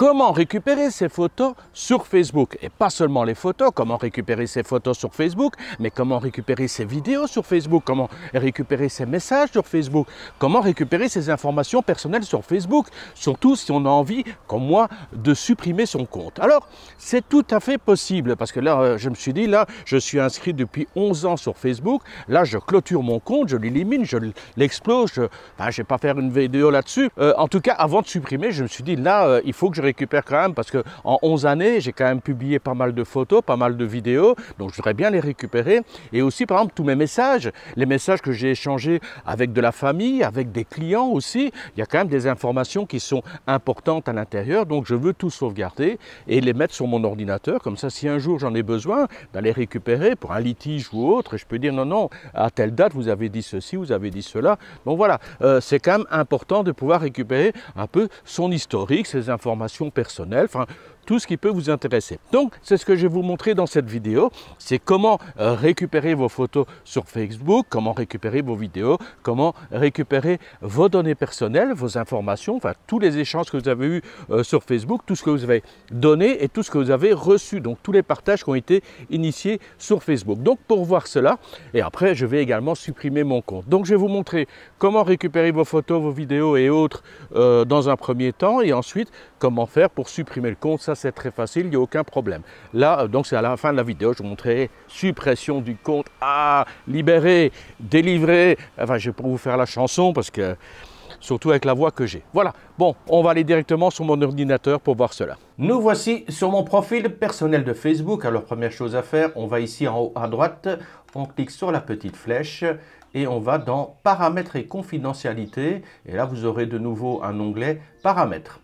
comment récupérer ses photos sur Facebook. Et pas seulement les photos, comment récupérer ses photos sur Facebook, mais comment récupérer ses vidéos sur Facebook, comment récupérer ses messages sur Facebook, comment récupérer ses informations personnelles sur Facebook, surtout si on a envie, comme moi, de supprimer son compte. Alors, c'est tout à fait possible, parce que là, euh, je me suis dit, là, je suis inscrit depuis 11 ans sur Facebook, là, je clôture mon compte, je l'élimine, je l'explose, je ne vais pas faire une vidéo là-dessus. Euh, en tout cas, avant de supprimer, je me suis dit, là, euh, il faut que je récupère quand même parce que en 11 années, j'ai quand même publié pas mal de photos, pas mal de vidéos, donc je voudrais bien les récupérer. Et aussi, par exemple, tous mes messages, les messages que j'ai échangés avec de la famille, avec des clients aussi. Il y a quand même des informations qui sont importantes à l'intérieur, donc je veux tout sauvegarder et les mettre sur mon ordinateur. Comme ça, si un jour j'en ai besoin, d'aller ben, récupérer pour un litige ou autre, je peux dire non, non, à telle date, vous avez dit ceci, vous avez dit cela. Donc voilà, euh, c'est quand même important de pouvoir récupérer un peu son historique, ses informations personnelle, tout ce qui peut vous intéresser. Donc, c'est ce que je vais vous montrer dans cette vidéo. C'est comment euh, récupérer vos photos sur Facebook, comment récupérer vos vidéos, comment récupérer vos données personnelles, vos informations, enfin tous les échanges que vous avez eu euh, sur Facebook, tout ce que vous avez donné et tout ce que vous avez reçu. Donc, tous les partages qui ont été initiés sur Facebook. Donc, pour voir cela, et après, je vais également supprimer mon compte. Donc, je vais vous montrer comment récupérer vos photos, vos vidéos et autres euh, dans un premier temps et ensuite comment faire pour supprimer le compte. Ça, c'est très facile, il n'y a aucun problème. Là, euh, donc c'est à la fin de la vidéo, je vous montrerai suppression du compte, ah, libérer, délivrer. Enfin, je vais vous faire la chanson parce que surtout avec la voix que j'ai. Voilà, bon, on va aller directement sur mon ordinateur pour voir cela. Nous voici sur mon profil personnel de Facebook. Alors, première chose à faire, on va ici en haut à droite, on clique sur la petite flèche et on va dans Paramètres et confidentialité. Et là, vous aurez de nouveau un onglet Paramètres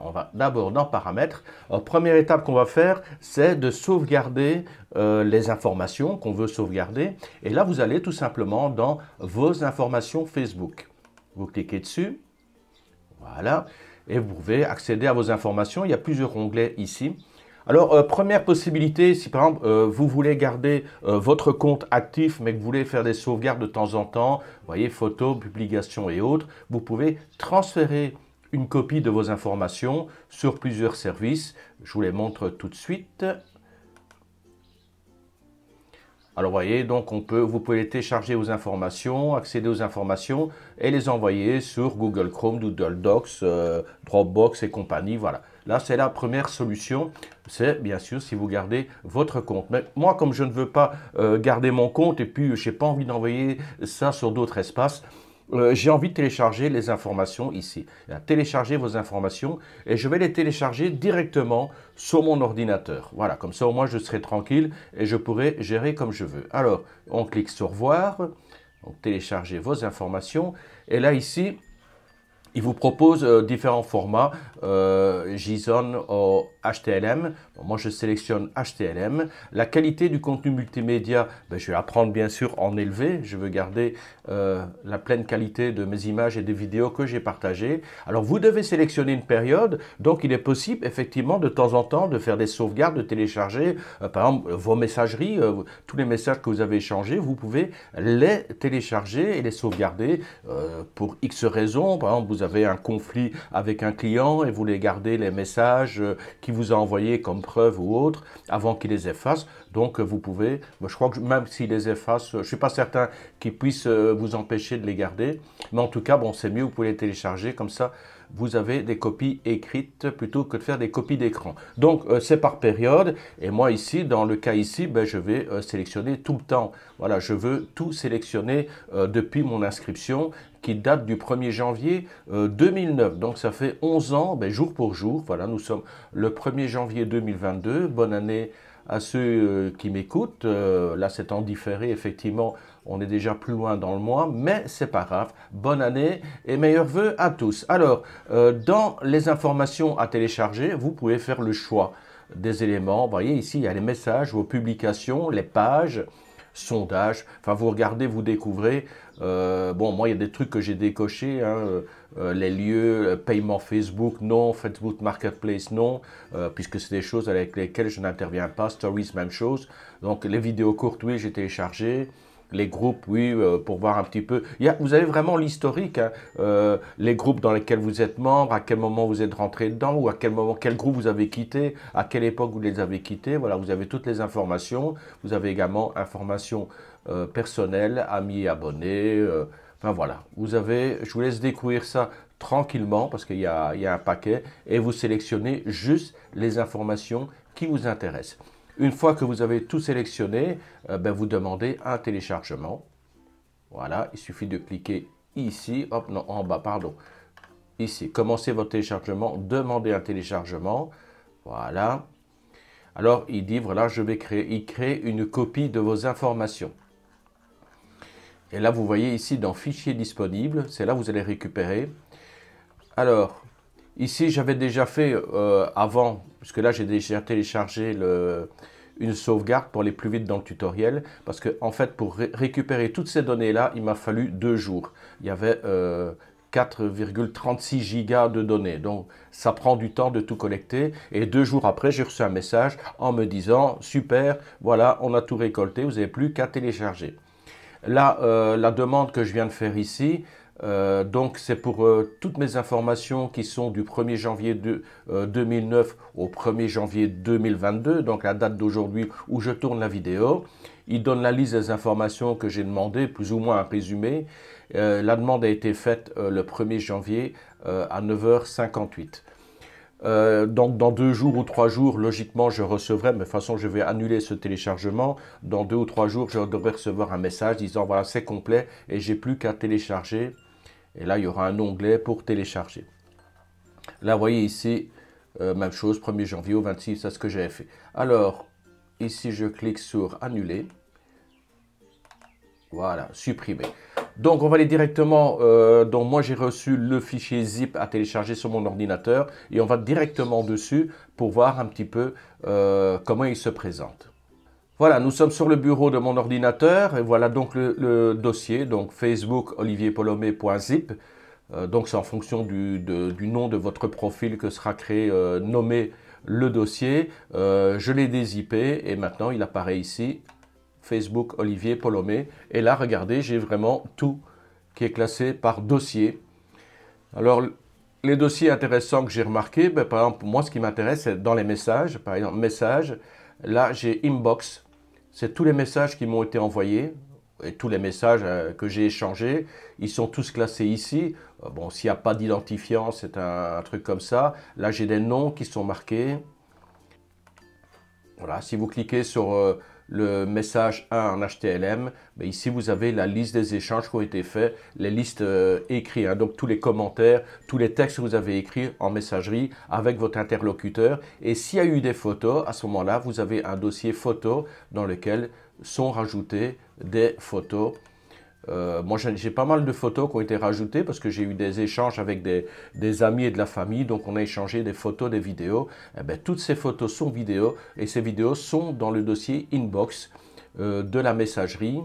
on va d'abord dans Paramètres. première étape qu'on va faire, c'est de sauvegarder euh, les informations qu'on veut sauvegarder. Et là, vous allez tout simplement dans Vos informations Facebook. Vous cliquez dessus. Voilà. Et vous pouvez accéder à vos informations. Il y a plusieurs onglets ici. Alors, euh, première possibilité, si par exemple euh, vous voulez garder votre compte actif, mais que vous voulez faire des sauvegardes de temps en temps, vous voyez, photos, publications et autres, vous pouvez transférer une copie de vos informations sur plusieurs services. Je vous les montre tout de suite. Alors voyez, donc on peut, vous pouvez télécharger vos informations, accéder aux informations et les envoyer sur Google Chrome, Doodle Docs, euh, Dropbox et compagnie. Voilà. Là, c'est la première solution. C'est bien sûr si vous gardez votre compte. Mais moi, comme je ne veux pas euh, garder mon compte et puis je n'ai pas envie d'envoyer ça sur d'autres espaces, euh, j'ai envie de télécharger les informations ici. Téléchargez vos informations et je vais les télécharger directement sur mon ordinateur. Voilà, comme ça au moins je serai tranquille et je pourrai gérer comme je veux. Alors, on clique sur voir, donc télécharger vos informations et là ici, il vous propose euh, différents formats, euh, JSON ou HTML. moi, je sélectionne HTML. La qualité du contenu multimédia, ben, je vais apprendre bien sûr en élevé. Je veux garder euh, la pleine qualité de mes images et des vidéos que j'ai partagées. Alors, vous devez sélectionner une période. Donc, il est possible, effectivement, de temps en temps, de faire des sauvegardes, de télécharger, par exemple, vos messageries, tous les messages que vous avez échangés, vous pouvez les télécharger et les sauvegarder pour X raisons. Par exemple, vous vous avez un conflit avec un client et vous voulez garder les messages euh, qu'il vous a envoyés comme preuve ou autre avant qu'il les efface. Donc euh, vous pouvez, je crois que même s'il les efface, euh, je ne suis pas certain qu'il puisse vous empêcher de les garder. Mais en tout cas, bon, c'est mieux, vous pouvez les télécharger comme ça vous avez des copies écrites plutôt que de faire des copies d'écran. Donc c'est par période et moi ici, dans le cas ici, ben, je vais sélectionner tout le temps. Voilà, je veux tout sélectionner depuis mon inscription qui date du 1er janvier 2009. Euh, Donc ça fait 11 ans, ben, jour pour jour. Voilà, nous sommes le 1er janvier 2022. Bonne année à ceux euh, qui m'écoutent. Euh, là, c'est en différé, effectivement, on est déjà plus loin dans le mois, mais c'est pas grave. Bonne année et meilleurs vœux à tous. Alors, dans les informations à télécharger, vous pouvez faire le choix des éléments. Vous voyez ici, il y a les messages, vos publications, les pages, sondages. Enfin, vous regardez, vous découvrez. Euh, bon, moi, il y a des trucs que j'ai décochés, hein. euh, euh, les lieux, paiement Facebook, non, Facebook Marketplace, non, puisque c'est des choses avec lesquelles je n'interviens pas, Stories, même chose. Donc, les vidéos courtes, oui, j'ai téléchargé les groupes, oui, euh, pour voir un petit peu. vous avez vraiment l'historique, hein, euh, les groupes dans lesquels vous êtes membre, à quel moment vous êtes rentré dedans, ou à quel moment, quel groupe vous avez quitté, à quelle époque vous les avez quittés. Voilà, vous avez toutes les informations. Vous avez également informations euh, personnelles, amis abonnés. enfin voilà, vous avez, je vous laisse découvrir ça tranquillement parce qu'il y a un paquet et vous sélectionnez juste les informations qui vous intéressent. Une fois que vous avez tout sélectionné, euh, ben vous demandez un téléchargement. Voilà, il suffit de cliquer ici, hop, non, en bas, pardon. Ici, commencez votre téléchargement, demandez un téléchargement. Voilà. Alors, il dit, voilà, je vais créer, une copie de vos informations. Et là, vous voyez ici dans Fichier disponible, c'est là que vous allez récupérer. Alors, Ici, j'avais déjà fait euh, avant, puisque là, j'ai déjà téléchargé une sauvegarde pour aller plus vite dans le tutoriel, parce que en fait, pour récupérer toutes ces données-là, il m'a fallu deux jours. Il y avait 4,36 euh, gigas de données. Donc, ça prend du temps de tout collecter. Et deux jours après, j'ai reçu un message en me disant, super, voilà, on a tout récolté, vous n'avez plus qu'à télécharger. Là, euh, la demande que je viens de faire ici, euh, donc c'est pour euh, toutes mes informations qui sont du 1er janvier 2009 euh, au 1er janvier 2022, donc la date d'aujourd'hui où je tourne la vidéo. Il donne la liste des informations que j'ai demandées, plus ou moins un résumé. la demande a été faite le 1er janvier à 9h58. donc dans deux jours ou trois jours, logiquement, je recevrai, mais de toute façon, je vais annuler ce téléchargement. Dans deux ou trois jours, je devrais recevoir un message disant, voilà, c'est complet et j'ai plus qu'à télécharger et là, il y aura un onglet pour télécharger. Là, vous voyez ici, euh, même chose, 1er janvier au 26, c'est ce que j'avais fait. Alors, ici, je clique sur annuler. Voilà, supprimer. Donc, on va aller directement. Euh, donc, moi, j'ai reçu le fichier zip à télécharger sur mon ordinateur et on va directement dessus pour voir un petit peu euh, comment il se présente. Voilà, nous sommes sur le bureau de mon ordinateur et voilà donc le, dossier, donc Facebook olivierpolomé.zip. Euh, donc c'est en fonction du, nom de votre profil que sera créé, euh, nommé le dossier. Euh, je l'ai dézippé et maintenant il apparaît ici, Facebook Olivier Polomé. Et là, regardez, j'ai vraiment tout qui est classé par dossier. Alors, les dossiers intéressants que j'ai remarqués, ben, par exemple, moi ce qui m'intéresse, c'est dans les messages, par exemple, messages. Là, j'ai inbox, c'est tous les messages qui m'ont été envoyés et tous les messages euh, que j'ai échangés, ils sont tous classés ici. Euh, bon, s'il n'y a pas d'identifiant, c'est un, truc comme ça. Là, j'ai des noms qui sont marqués. Voilà, si vous cliquez sur euh, le message 1 en HTML, ben, ici vous avez la liste des échanges qui ont été faits, les listes euh, écrites, hein. donc tous les commentaires, tous les textes que vous avez écrits en messagerie avec votre interlocuteur. Et s'il y a eu des photos, à ce moment-là, vous avez un dossier photo dans lequel sont rajoutées des photos euh, moi, j'ai pas mal de photos qui ont été rajoutées parce que j'ai eu des échanges avec des, amis et de la famille. Donc, on a échangé des photos, des vidéos. Eh ben, toutes ces photos sont vidéos et ces vidéos sont dans le dossier inbox euh, de la messagerie.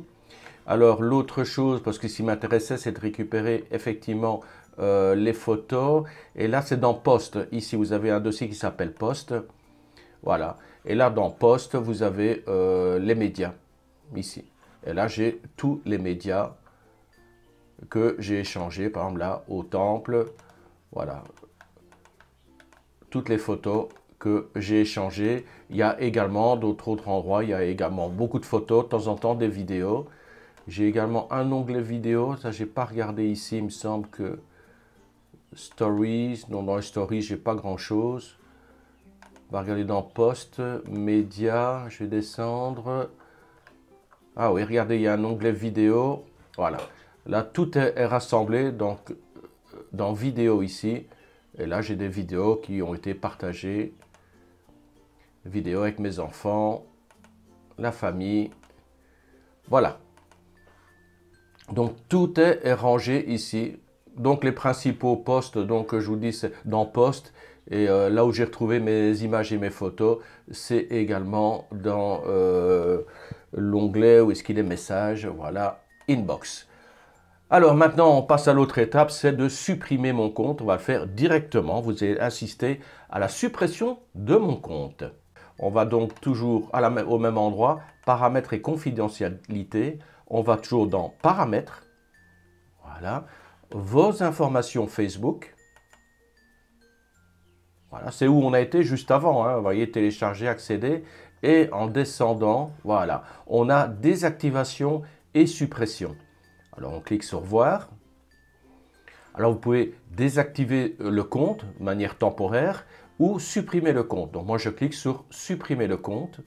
Alors, l'autre chose, parce que ce qui m'intéressait, c'est de récupérer effectivement euh, les photos. Et là, c'est dans Poste. Ici, vous avez un dossier qui s'appelle Poste. Voilà. Et là, dans Poste, vous avez les médias. Ici. Et là, j'ai tous les médias que j'ai échangés, par exemple là, au temple. Voilà. Toutes les photos que j'ai échangées. Il y a également d'autres autres endroits. Il y a également beaucoup de photos, de temps en temps des vidéos. J'ai également un onglet vidéo. Ça, j'ai pas regardé ici. Il me semble que Stories. Non, dans les Stories, j'ai pas grand chose. On va regarder dans Post, Médias. Je vais descendre. Ah oui, regardez, il y a un onglet vidéo. Voilà. Là, tout est, rassemblé donc, euh, dans vidéo ici. Et là, j'ai des vidéos qui ont été partagées. Vidéo avec mes enfants, la famille. Voilà. Donc, tout est, rangé ici. Donc, les principaux postes, donc, je vous dis, c'est dans Poste. Et euh, là où j'ai retrouvé mes images et mes photos, c'est également dans... Euh, l'onglet où est-ce qu'il est message, voilà, inbox. Alors maintenant, on passe à l'autre étape, c'est de supprimer mon compte. On va le faire directement. Vous allez assister à la suppression de mon compte. On va donc toujours au même endroit, paramètres et confidentialité. On va toujours dans paramètres. Voilà. Vos informations Facebook. Voilà, c'est où on a été juste avant. Hein. Vous voyez, télécharger, accéder. Et en descendant, voilà, on a désactivation et suppression. Alors on clique sur voir. Alors vous pouvez désactiver euh, le compte de manière temporaire ou supprimer le compte. Donc moi je clique sur supprimer le compte.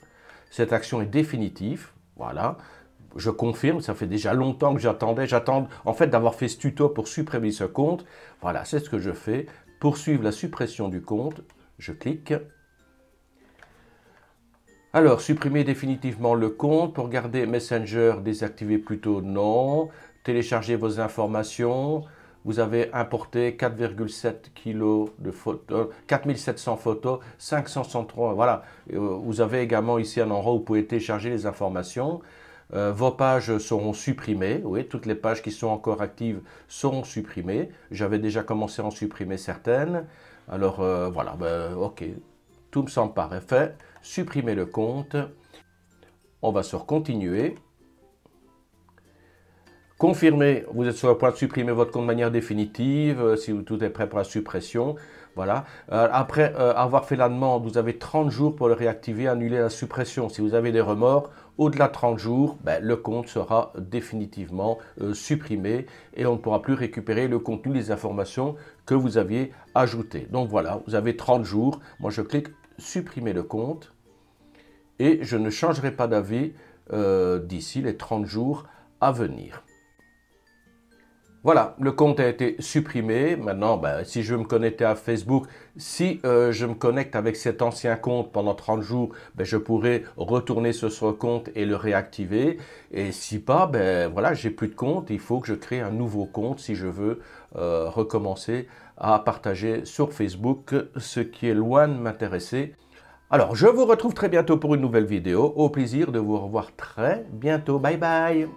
Cette action est définitive. Voilà. Je confirme, ça fait déjà longtemps que j'attendais. J'attends en fait d'avoir fait ce tuto pour supprimer ce compte. Voilà, c'est ce que je fais. Poursuivre la suppression du compte. Je clique. Alors, supprimer définitivement le compte. Pour garder Messenger, désactivé, plutôt non. Télécharger vos informations. Vous avez importé 4,7 kilos de photos, 4700 photos, 563. Voilà, euh, vous avez également ici un endroit où vous pouvez télécharger les informations. Euh, vos pages seront supprimées. Oui, toutes les pages qui sont encore actives seront supprimées. J'avais déjà commencé à en supprimer certaines. Alors euh, voilà, ben, ok, tout me semble parfait. Supprimer le compte. On va sur continuer. Confirmer, vous êtes sur le point de supprimer votre compte de manière définitive, euh, si tout est prêt pour la suppression. Voilà. Euh, après euh, avoir fait la demande, vous avez 30 jours pour le réactiver, annuler la suppression. Si vous avez des remords, au-delà de 30 jours, ben, le compte sera définitivement euh, supprimé et on ne pourra plus récupérer le contenu les informations que vous aviez ajoutées. Donc voilà, vous avez 30 jours. Moi, je clique supprimer le compte et je ne changerai pas d'avis d'ici les 30 jours à venir. Voilà, le compte a été supprimé. Maintenant, ben, si je veux me connecter à Facebook, si euh, je me connecte avec cet ancien compte pendant 30 jours, ben, je pourrais retourner sur ce compte et le réactiver. Et si pas, ben voilà, j'ai plus de compte. Il faut que je crée un nouveau compte si je veux euh, recommencer à partager sur Facebook, ce qui est loin de m'intéresser. Alors, je vous retrouve très bientôt pour une nouvelle vidéo. Au plaisir de vous revoir très bientôt. Bye bye